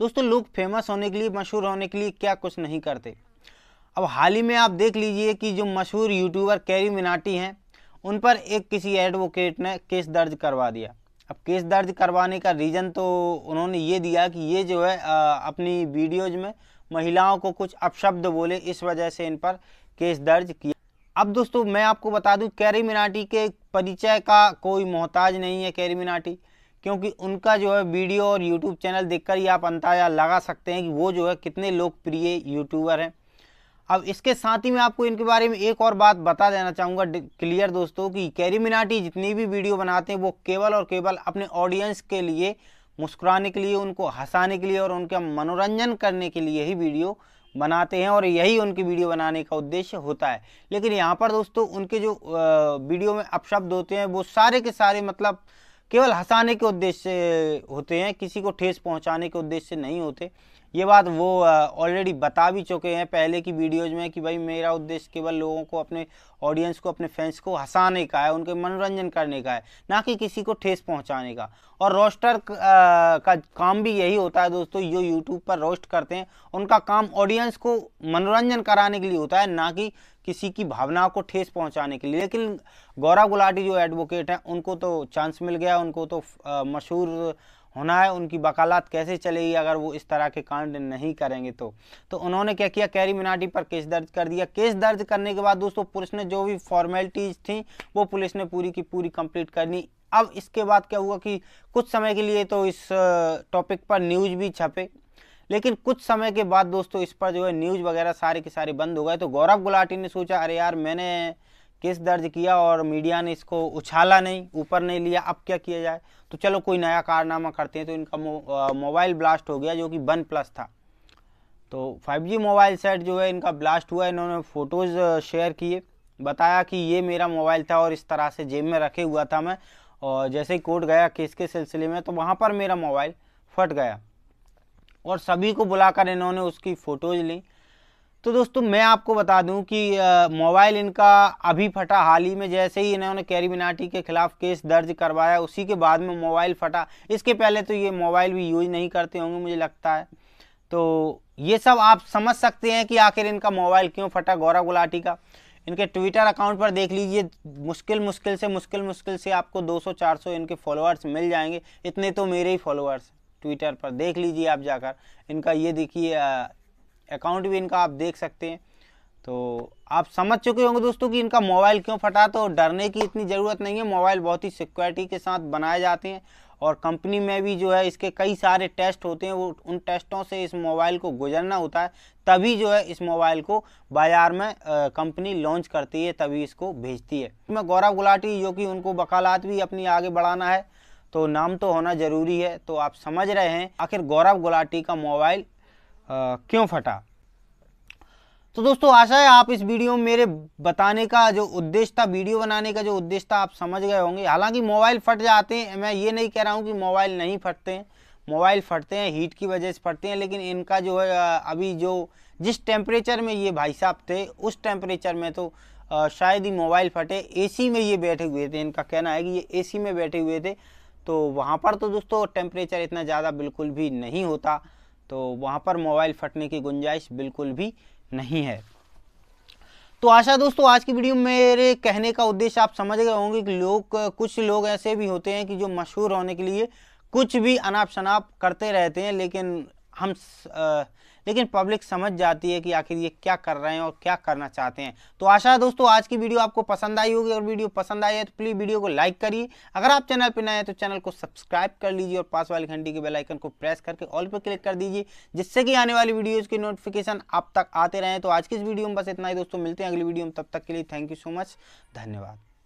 दोस्तों लोग फेमस होने के लिए मशहूर होने के लिए क्या कुछ नहीं करते अब हाल ही में आप देख लीजिए कि जो मशहूर यूट्यूबर कैरी मिनाटी हैं उन पर एक किसी एडवोकेट ने केस दर्ज करवा दिया अब केस दर्ज करवाने का रीज़न तो उन्होंने ये दिया कि ये जो है अपनी वीडियोज में महिलाओं को कुछ अपशब्द बोले इस वजह से इन पर केस दर्ज किया अब दोस्तों मैं आपको बता दूं कैरी मिनाटी के परिचय का कोई मोहताज नहीं है कैरी मिनाटी क्योंकि उनका जो है वीडियो और यूट्यूब चैनल देखकर ही आप अंदाजा लगा सकते हैं कि वो जो है कितने लोकप्रिय यूट्यूबर हैं अब इसके साथ ही मैं आपको इनके बारे में एक और बात बता देना चाहूँगा क्लियर दोस्तों कि कैरी मिनाटी जितनी भी वीडियो बनाते हैं वो केवल और केवल अपने ऑडियंस के लिए मुस्कुराने के लिए उनको हंसाने के लिए और उनका मनोरंजन करने के लिए ही वीडियो बनाते हैं और यही उनकी वीडियो बनाने का उद्देश्य होता है लेकिन यहाँ पर दोस्तों उनके जो वीडियो में अपशब्द होते हैं वो सारे के सारे मतलब केवल हंसाने के उद्देश्य होते हैं किसी को ठेस पहुंचाने के उद्देश्य नहीं होते ये बात वो ऑलरेडी बता भी चुके हैं पहले की वीडियोज़ में कि भाई मेरा उद्देश्य केवल लोगों को अपने ऑडियंस को अपने फैंस को हंसाने का है उनके मनोरंजन करने का है ना कि किसी को ठेस पहुंचाने का और रोस्टर का काम भी यही होता है दोस्तों जो यूट्यूब पर रोस्ट करते हैं उनका काम ऑडियंस को मनोरंजन कराने के लिए होता है ना कि किसी की भावना को ठेस पहुंचाने के लिए लेकिन गौरव गुलाटी जो एडवोकेट हैं उनको तो चांस मिल गया उनको तो मशहूर होना है उनकी वकालत कैसे चलेगी अगर वो इस तरह के कांड नहीं करेंगे तो तो उन्होंने क्या किया कैरी मिनाटी पर केस दर्ज कर दिया केस दर्ज करने के बाद दोस्तों पुलिस ने जो भी फॉर्मेलिटीज़ थी वो पुलिस ने पूरी की पूरी कंप्लीट करनी अब इसके बाद क्या हुआ कि कुछ समय के लिए तो इस टॉपिक पर न्यूज़ भी छपे लेकिन कुछ समय के बाद दोस्तों इस पर जो है न्यूज़ वगैरह सारे के सारे बंद हो गए तो गौरव गुलाटी ने सोचा अरे यार मैंने केस दर्ज किया और मीडिया ने इसको उछाला नहीं ऊपर नहीं लिया अब क्या किया जाए तो चलो कोई नया कारनामा करते हैं तो इनका मोबाइल ब्लास्ट हो गया जो कि वन प्लस था तो 5G मोबाइल सेट जो है इनका ब्लास्ट हुआ इन्होंने फ़ोटोज़ शेयर किए बताया कि ये मेरा मोबाइल था और इस तरह से जेब में रखे हुआ था मैं और जैसे ही कोर्ट गया केस के सिलसिले में तो वहाँ पर मेरा मोबाइल फट गया और सभी को बुलाकर इन्होंने उसकी फ़ोटोज़ ली तो दोस्तों मैं आपको बता दूं कि मोबाइल इनका अभी फटा हाल ही में जैसे ही इन्होंने कैरी मिनाटी के खिलाफ केस दर्ज करवाया उसी के बाद में मोबाइल फटा इसके पहले तो ये मोबाइल भी यूज नहीं करते होंगे मुझे लगता है तो ये सब आप समझ सकते हैं कि आखिर इनका मोबाइल क्यों फटा गौरव गुलाटी का इनके ट्विटर अकाउंट पर देख लीजिए मुश्किल मुश्किल से मुश्किल मुश्किल से आपको 200-400 इनके फॉलोअर्स मिल जाएंगे इतने तो मेरे ही फॉलोअर्स ट्विटर पर देख लीजिए आप जाकर इनका ये देखिए अकाउंट भी इनका आप देख सकते हैं तो आप समझ चुके होंगे दोस्तों कि इनका मोबाइल क्यों फटा तो डरने की इतनी ज़रूरत नहीं है मोबाइल बहुत ही सिक्योरिटी के साथ बनाए जाते हैं और कंपनी में भी जो है इसके कई सारे टेस्ट होते हैं वो उन टेस्टों से इस मोबाइल को गुजरना होता है तभी जो है इस मोबाइल को बाज़ार में कंपनी लॉन्च करती है तभी इसको भेजती है मैं गौरव गुलाटी जो कि उनको वकालत भी अपनी आगे बढ़ाना है तो नाम तो होना ज़रूरी है तो आप समझ रहे हैं आखिर गौरव गुलाटी का मोबाइल क्यों फटा तो दोस्तों आशा है आप इस वीडियो में मेरे बताने का जो उद्देश्य था वीडियो बनाने का जो उद्देश्य था आप समझ गए होंगे हालांकि मोबाइल फट जाते हैं मैं ये नहीं कह रहा हूँ कि मोबाइल नहीं फटते हैं मोबाइल फटते हैं हीट की वजह से फटते हैं लेकिन इनका जो है अभी जो जिस टेम्परेचर में ये भाई साहब थे उस टेम्परेचर में तो शायद ही मोबाइल फटे ए में ये बैठे हुए थे इनका कहना है कि ये ए में बैठे हुए थे तो वहाँ पर तो दोस्तों टेम्परेचर इतना ज़्यादा बिल्कुल भी नहीं होता तो वहाँ पर मोबाइल फटने की गुंजाइश बिल्कुल भी नहीं है तो आशा दोस्तों आज की वीडियो में मेरे कहने का उद्देश्य आप समझ गए होंगे कि लोग कुछ लोग ऐसे भी होते हैं कि जो मशहूर होने के लिए कुछ भी अनाप शनाप करते रहते हैं लेकिन हम आ, लेकिन पब्लिक समझ जाती है कि आखिर ये क्या कर रहे हैं और क्या करना चाहते हैं तो आशा है दोस्तों आज की वीडियो आपको पसंद आई होगी और वीडियो पसंद आई है तो प्लीज़ वीडियो को लाइक करिए अगर आप चैनल पर नए हैं तो चैनल को सब्सक्राइब कर लीजिए और पास वाली घंटी के बेलाइकन को प्रेस करके ऑल पर क्लिक कर दीजिए जिससे कि आने वाली वीडियोज़ की नोटिफिकेशन आप तक आते रहें तो आज की इस वीडियो में बस इतना ही दोस्तों मिलते हैं अगली वीडियो में तब तक के लिए थैंक यू सो मच धन्यवाद